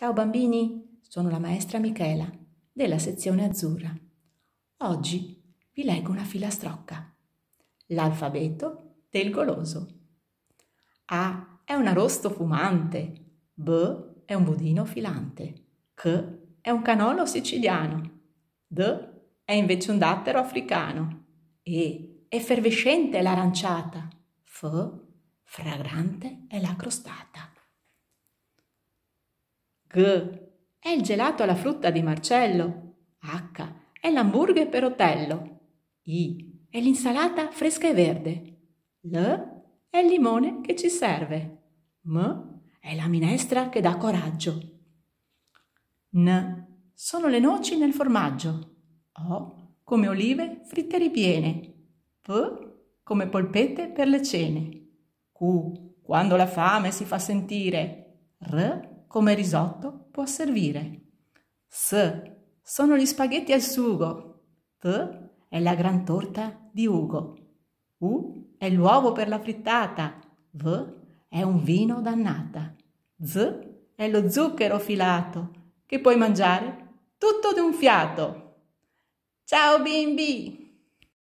Ciao bambini, sono la maestra Michela della sezione azzurra. Oggi vi leggo una filastrocca. L'alfabeto del goloso. A è un arosto fumante, B è un budino filante, C è un canolo siciliano, D è invece un dattero africano, E effervescente è l'aranciata, F fragrante è la crostata. G. È il gelato alla frutta di Marcello. H. È l'hamburger per Otello. I. È l'insalata fresca e verde. L. È il limone che ci serve. M. È la minestra che dà coraggio. N. Sono le noci nel formaggio. O. Come olive fritte ripiene. P. Come polpette per le cene. Q. Quando la fame si fa sentire. R come risotto può servire. S sono gli spaghetti al sugo. T è la gran torta di Ugo. U è l'uovo per la frittata. V è un vino dannata. Z è lo zucchero filato che puoi mangiare tutto d'un fiato. Ciao bimbi!